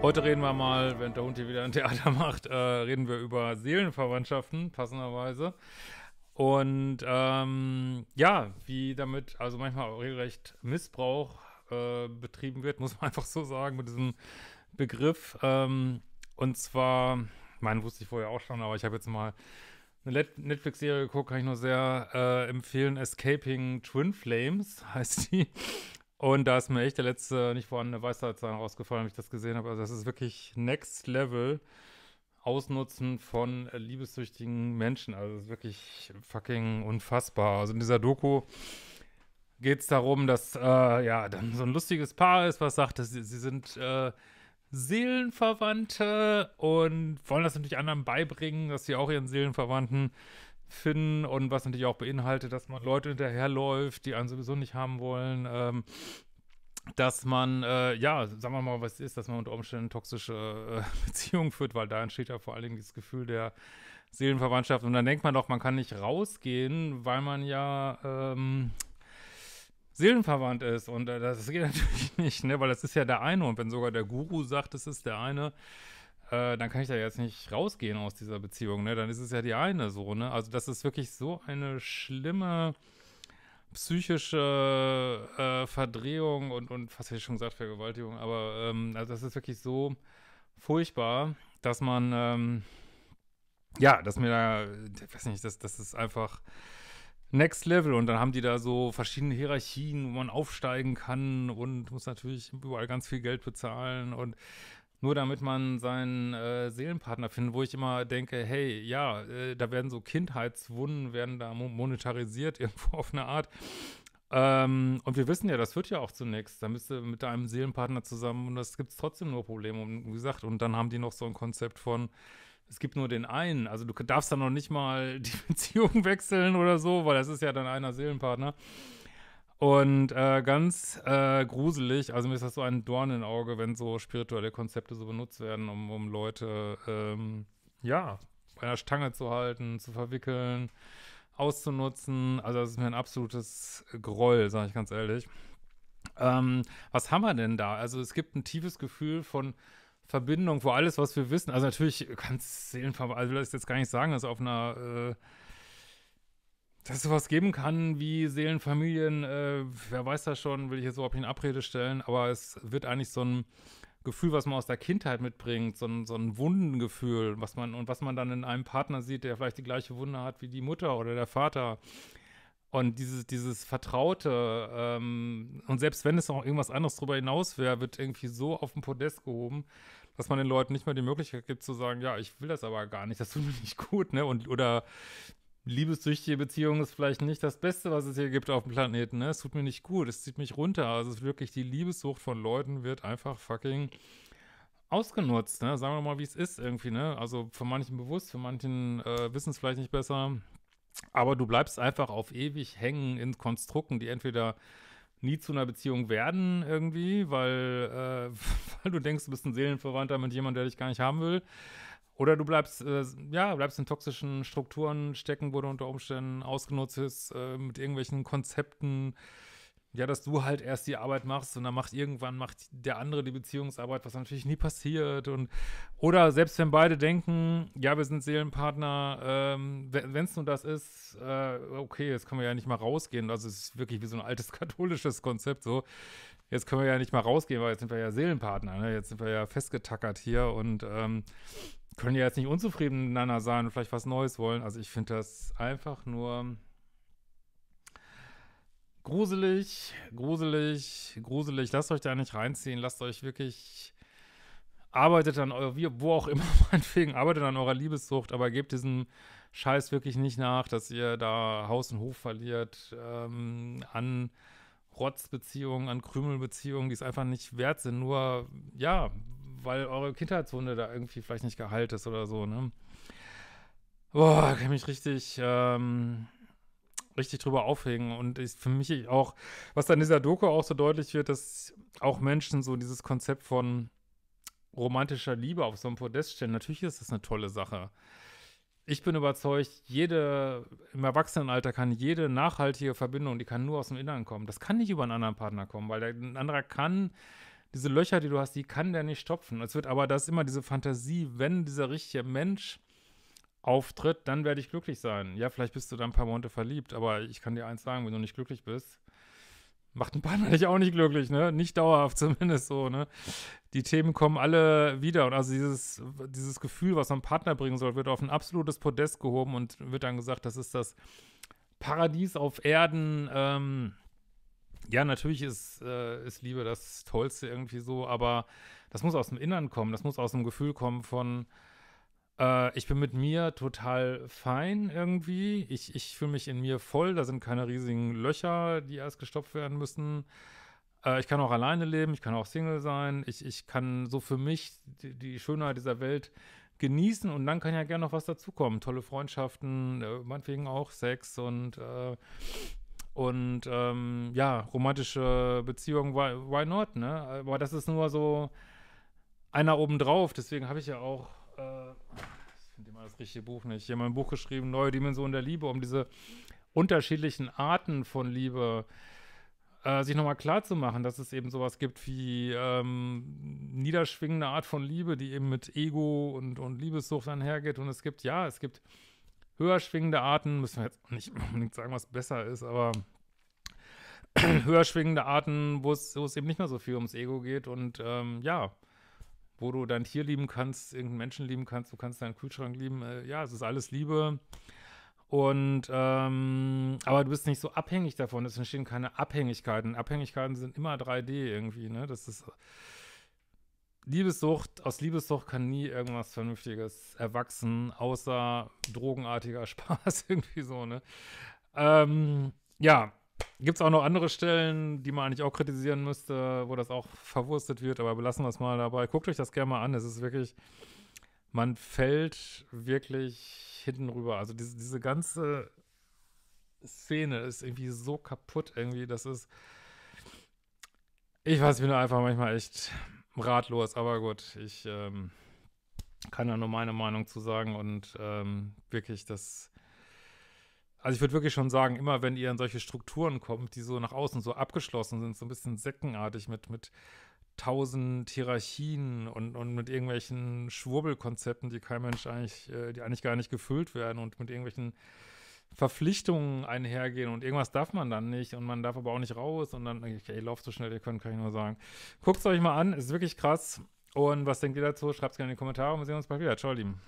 Heute reden wir mal, während der Hund hier wieder ein Theater macht, äh, reden wir über Seelenverwandtschaften, passenderweise. Und ähm, ja, wie damit also manchmal regelrecht Missbrauch äh, betrieben wird, muss man einfach so sagen, mit diesem Begriff. Ähm, und zwar, meinen wusste ich vorher auch schon, aber ich habe jetzt mal eine Netflix-Serie geguckt, kann ich nur sehr äh, empfehlen. Escaping Twin Flames heißt die. Und da ist mir echt der letzte nicht vorhandene Weisheitszahn rausgefallen, als ich das gesehen habe. Also das ist wirklich Next Level Ausnutzen von liebessüchtigen Menschen. Also das ist wirklich fucking unfassbar. Also in dieser Doku geht es darum, dass äh, ja dann so ein lustiges Paar ist, was sagt, dass sie, sie sind äh, Seelenverwandte und wollen das natürlich anderen beibringen, dass sie auch ihren Seelenverwandten finden und was natürlich auch beinhaltet, dass man Leute hinterherläuft, die einen sowieso nicht haben wollen. Ähm, dass man, äh, ja, sagen wir mal, was ist, dass man unter Umständen toxische äh, Beziehungen führt, weil da entsteht ja vor allen Dingen das Gefühl der Seelenverwandtschaft. Und dann denkt man doch, man kann nicht rausgehen, weil man ja ähm, seelenverwandt ist. Und äh, das geht natürlich nicht, ne? weil das ist ja der eine. Und wenn sogar der Guru sagt, es ist der eine, äh, dann kann ich da jetzt nicht rausgehen aus dieser Beziehung, ne? Dann ist es ja die eine so, ne? Also das ist wirklich so eine schlimme psychische äh, Verdrehung und, und was hätte ich schon gesagt, Vergewaltigung, aber ähm, also das ist wirklich so furchtbar, dass man, ähm, ja, dass mir da, ich weiß nicht, das, das ist einfach Next Level und dann haben die da so verschiedene Hierarchien, wo man aufsteigen kann und muss natürlich überall ganz viel Geld bezahlen und nur damit man seinen äh, Seelenpartner findet, wo ich immer denke, hey, ja, äh, da werden so Kindheitswunden, werden da monetarisiert irgendwo auf eine Art. Ähm, und wir wissen ja, das wird ja auch zunächst. Da bist du mit deinem Seelenpartner zusammen und das gibt es trotzdem nur Probleme. Und wie gesagt, und dann haben die noch so ein Konzept von, es gibt nur den einen. Also du darfst dann noch nicht mal die Beziehung wechseln oder so, weil das ist ja dann einer Seelenpartner. Und äh, ganz äh, gruselig, also mir ist das so ein Dorn im Auge, wenn so spirituelle Konzepte so benutzt werden, um, um Leute, ähm, ja, bei einer Stange zu halten, zu verwickeln, auszunutzen. Also das ist mir ein absolutes Groll, sage ich ganz ehrlich. Ähm, was haben wir denn da? Also es gibt ein tiefes Gefühl von Verbindung, wo alles, was wir wissen, also natürlich ganz seelenverwandt, also will ich jetzt gar nicht sagen, dass auf einer äh, dass es sowas geben kann wie Seelenfamilien, äh, wer weiß das schon, will ich jetzt überhaupt nicht in Abrede stellen, aber es wird eigentlich so ein Gefühl, was man aus der Kindheit mitbringt, so ein, so ein Wundengefühl, was man, und was man dann in einem Partner sieht, der vielleicht die gleiche Wunde hat wie die Mutter oder der Vater. Und dieses, dieses Vertraute, ähm, und selbst wenn es noch irgendwas anderes darüber hinaus wäre, wird irgendwie so auf den Podest gehoben, dass man den Leuten nicht mehr die Möglichkeit gibt zu sagen, ja, ich will das aber gar nicht, das tut mir nicht gut, ne? Und oder liebessüchtige Beziehung ist vielleicht nicht das Beste, was es hier gibt auf dem Planeten. Ne? Es tut mir nicht gut, es zieht mich runter. Also es ist wirklich die Liebessucht von Leuten wird einfach fucking ausgenutzt. Ne? Sagen wir mal, wie es ist irgendwie. Ne? Also für manchen bewusst, für manchen äh, wissen es vielleicht nicht besser. Aber du bleibst einfach auf ewig hängen in Konstrukten, die entweder nie zu einer Beziehung werden irgendwie, weil, äh, weil du denkst, du bist ein Seelenverwandter mit jemandem, der dich gar nicht haben will. Oder du bleibst, äh, ja, bleibst in toxischen Strukturen stecken, wo du unter Umständen ausgenutzt bist, äh, mit irgendwelchen Konzepten, ja, dass du halt erst die Arbeit machst und dann macht irgendwann macht der andere die Beziehungsarbeit, was natürlich nie passiert. Und oder selbst wenn beide denken, ja, wir sind Seelenpartner, ähm, wenn es nur das ist, äh, okay, jetzt können wir ja nicht mal rausgehen. Das also ist wirklich wie so ein altes katholisches Konzept. So, jetzt können wir ja nicht mal rausgehen, weil jetzt sind wir ja Seelenpartner, ne? jetzt sind wir ja festgetackert hier und ähm, können ja jetzt nicht unzufrieden miteinander sein und vielleicht was Neues wollen. Also ich finde das einfach nur gruselig, gruselig, gruselig. Lasst euch da nicht reinziehen. Lasst euch wirklich arbeitet an eurer, wo auch immer, meinetwegen, arbeitet an eurer Liebessucht, aber gebt diesem Scheiß wirklich nicht nach, dass ihr da Haus und Hof verliert, ähm, an Rotzbeziehungen, an Krümelbeziehungen, die es einfach nicht wert sind, nur, ja, weil eure Kindheitswunde da irgendwie vielleicht nicht geheilt ist oder so, ne? Boah, kann mich richtig, ähm, richtig drüber aufregen. Und ich, für mich auch, was dann in dieser Doku auch so deutlich wird, dass auch Menschen so dieses Konzept von romantischer Liebe auf so einem Podest stellen. Natürlich ist das eine tolle Sache. Ich bin überzeugt, jede, im Erwachsenenalter kann jede nachhaltige Verbindung, die kann nur aus dem Inneren kommen. Das kann nicht über einen anderen Partner kommen, weil der, ein anderer kann diese Löcher, die du hast, die kann der nicht stopfen. Es wird aber, das ist immer diese Fantasie, wenn dieser richtige Mensch auftritt, dann werde ich glücklich sein. Ja, vielleicht bist du da ein paar Monate verliebt, aber ich kann dir eins sagen, wenn du nicht glücklich bist, macht ein Partner dich auch nicht glücklich, ne? Nicht dauerhaft zumindest so, ne? Die Themen kommen alle wieder und also dieses, dieses Gefühl, was man Partner bringen soll, wird auf ein absolutes Podest gehoben und wird dann gesagt, das ist das Paradies auf Erden, ähm, ja, natürlich ist, äh, ist Liebe das Tollste irgendwie so, aber das muss aus dem Innern kommen, das muss aus dem Gefühl kommen von, äh, ich bin mit mir total fein irgendwie, ich, ich fühle mich in mir voll, da sind keine riesigen Löcher, die erst gestopft werden müssen. Äh, ich kann auch alleine leben, ich kann auch Single sein, ich, ich kann so für mich die, die Schönheit dieser Welt genießen und dann kann ja gerne noch was dazukommen. Tolle Freundschaften, äh, meinetwegen auch Sex und äh, und ähm, ja, romantische Beziehungen, why, why, not, ne? Aber das ist nur so einer obendrauf. Deswegen habe ich ja auch, äh, ich finde immer das richtige Buch nicht, hier mein Buch geschrieben, Neue Dimension der Liebe, um diese unterschiedlichen Arten von Liebe äh, sich nochmal klarzumachen, dass es eben sowas gibt wie ähm, niederschwingende Art von Liebe, die eben mit Ego und, und Liebessucht einhergeht. Und es gibt, ja, es gibt höher schwingende Arten, müssen wir jetzt auch nicht unbedingt sagen, was besser ist, aber höher schwingende Arten, wo es eben nicht mehr so viel ums Ego geht und ähm, ja, wo du dein Tier lieben kannst, irgendeinen Menschen lieben kannst, du kannst deinen Kühlschrank lieben, äh, ja, es ist alles Liebe. Und ähm, aber du bist nicht so abhängig davon, es entstehen keine Abhängigkeiten. Abhängigkeiten sind immer 3D irgendwie, ne? Das ist Liebessucht, aus Liebessucht kann nie irgendwas Vernünftiges erwachsen, außer drogenartiger Spaß, irgendwie so, ne? Ähm, ja, gibt es auch noch andere Stellen, die man eigentlich auch kritisieren müsste, wo das auch verwurstet wird, aber belassen wir es mal dabei. Guckt euch das gerne mal an, es ist wirklich, man fällt wirklich hinten rüber. Also diese, diese ganze Szene ist irgendwie so kaputt, irgendwie, das ist, ich weiß, ich bin einfach manchmal echt ratlos, aber gut, ich ähm, kann da nur meine Meinung zu sagen und ähm, wirklich das. Also ich würde wirklich schon sagen, immer wenn ihr in solche Strukturen kommt, die so nach außen so abgeschlossen sind, so ein bisschen säckenartig mit, mit tausend Hierarchien und, und mit irgendwelchen Schwurbelkonzepten, die kein Mensch eigentlich, äh, die eigentlich gar nicht gefüllt werden und mit irgendwelchen Verpflichtungen einhergehen und irgendwas darf man dann nicht und man darf aber auch nicht raus und dann, ey, lauft so schnell ihr könnt, kann ich nur sagen. Guckt es euch mal an, ist wirklich krass. Und was denkt ihr dazu? Schreibt es gerne in die Kommentare und wir sehen uns bald wieder. Ciao, Lieben.